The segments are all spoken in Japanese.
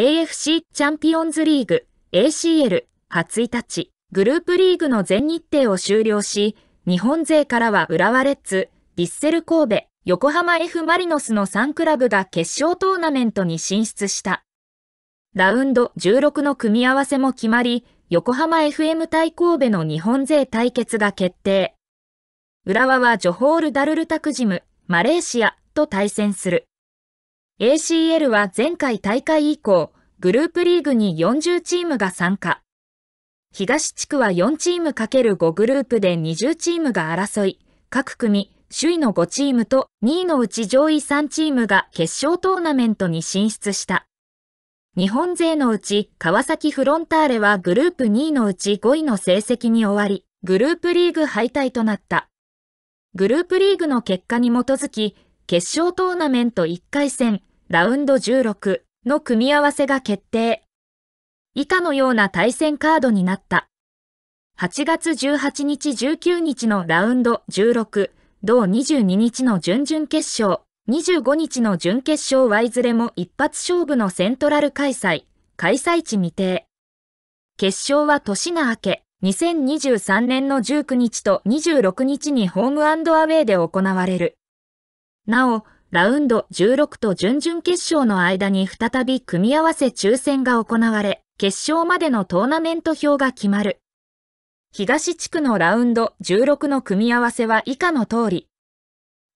AFC チャンピオンズリーグ ACL 初1日、グループリーグの全日程を終了し、日本勢からは浦和レッズ、ヴィッセル神戸、横浜 F・ マリノスの3クラブが決勝トーナメントに進出した。ラウンド16の組み合わせも決まり、横浜 FM 対神戸の日本勢対決が決定。浦和はジョホール・ダルルタクジム、マレーシアと対戦する。ACL は前回大会以降、グループリーグに40チームが参加。東地区は4チーム ×5 グループで20チームが争い、各組、首位の5チームと2位のうち上位3チームが決勝トーナメントに進出した。日本勢のうち川崎フロンターレはグループ2位のうち5位の成績に終わり、グループリーグ敗退となった。グループリーグの結果に基づき、決勝トーナメント1回戦、ラウンド16の組み合わせが決定。以下のような対戦カードになった。8月18日19日のラウンド16、同22日の準々決勝、25日の準決勝はいずれも一発勝負のセントラル開催、開催地未定。決勝は年が明け、2023年の19日と26日にホームアウェイで行われる。なお、ラウンド16と準々決勝の間に再び組み合わせ抽選が行われ、決勝までのトーナメント表が決まる。東地区のラウンド16の組み合わせは以下の通り。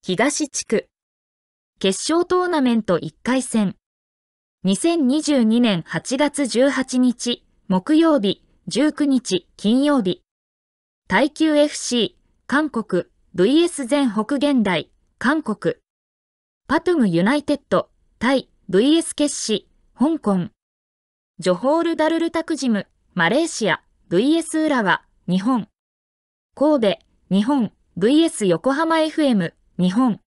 東地区。決勝トーナメント1回戦。2022年8月18日、木曜日、19日、金曜日。耐久 FC、韓国、VS 全北現代、韓国。パトゥムユナイテッド、対 VS 決死、香港。ジョホールダルルタクジム、マレーシア、VS 浦和、日本。神戸、日本、VS 横浜 FM、日本。